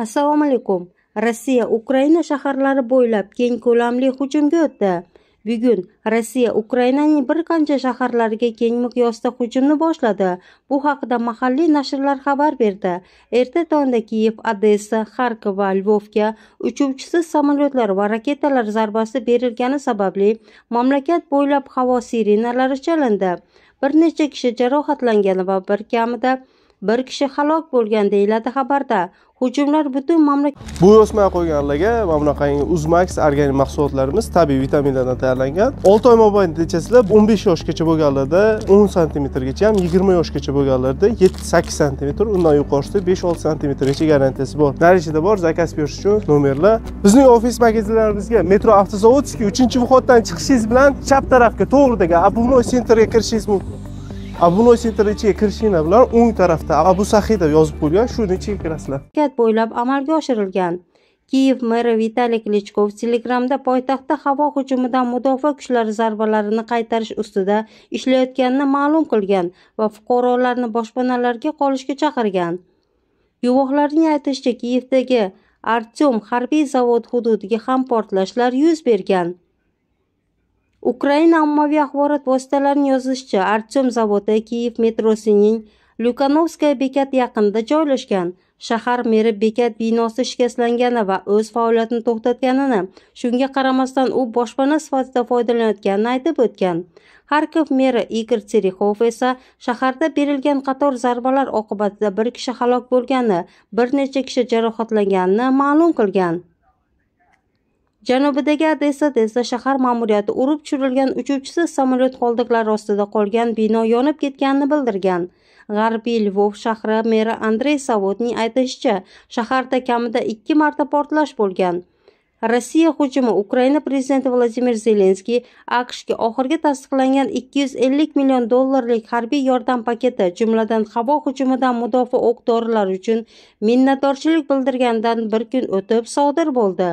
assalomu alaykum rossiya ukraina shaharlari bo'ylab keng ko'lamli hujumga o'tdi bugun rossiya ukrainaning bir qancha shaharlariga keng miqyosda hujumni boshladi bu haqida mahalliy nashrlar xabar berdi erta tongda kiyev odessa xarkov va lvovga uchuvchisiz samolyotlar va raketalar zarbasi berilgani sababli mamlakat bo'ylab havo sirenalari chalindi bir necha kishi jarohatlangani va bir kamida bir kishi halok bo'lgan deyiladi xabarda hujumlar butun mamlakat bu o'smay qo'yganlarga mana bunaqangi uzmax organik mahsulotlarimiz tabiiy vitaminlardan tayyorlangan olti oy mobaynida dechasizlar o'n besh yoshgacha bo'lganlarda o'n santimetrgacha ham yigirma yoshgacha bo'lganlarda yetti sakkiz santimetr undan yuqorisida besh olti santimetrgacha garantiyasi bor наличиеda bor zakaz berish uchun nomerlar bizning ofis magazinlarimizga metro avtozavodskiy uchinchi vходdan chiqishingiz bilan chap tarafga to'g'ridagi обувной sentrga kirishingiz mumkin abu noysentra ichiga kirishinglar bilan o'ng tarafda abu sahida yozib qo'yilgan shuni ichiga kirasizlar harakat bo'ylab amalga oshirilgan kiyev meri vitaliy klichkov telegramda poytaxtda havo hujumidan mudofaa kuchlari zarbalarini qaytarish ustida ishlayotganini ma'lum qilgan va fuqarolarni boshpanalarga qolishga chaqirgan guvohlarning aytishicha kiyevdagi artyom harbiy zavod hududiga ham portlashlar yuz bergan Ukraina ommaviy axborot vositalarining yozishicha, Artyom zavodi Kiyev metrosining Lukanovskaya bekat yaqinida joylashgan. Shahar meri bekat binosi shikastlangani va o'z faoliyatini to'xtatganini, shunga qaramasdan u boshpana sifatida foydalanayotganini aytib o'tgan. harkov meri Igor Terexov esa shaharda berilgan qator zarbalar oqibatida bir kishi halok bo'lgani, bir necha kishi jarohatlanganini ma'lum qilgan. janubidagi odessa tezda shahar ma'muriyati urib tushirilgan uchuvchisiz samolyot qoldiqlari ostida qolgan bino yonib ketganini bildirgan g'arbiy lvov shahri meri andrey savotning aytishicha shaharda kamida ikki marta portlash bo'lgan rossiya hujumi ukraina prezidenti vladimir zelenskiy aqshga oxirgi tasdiqlangan 250 million dollarlik harbiy yordam paketi jumladan havo hujumidan mudofaa o'q dorilari uchun minnatdorchilik bildirgandan bir kun o'tib sodir bo'ldi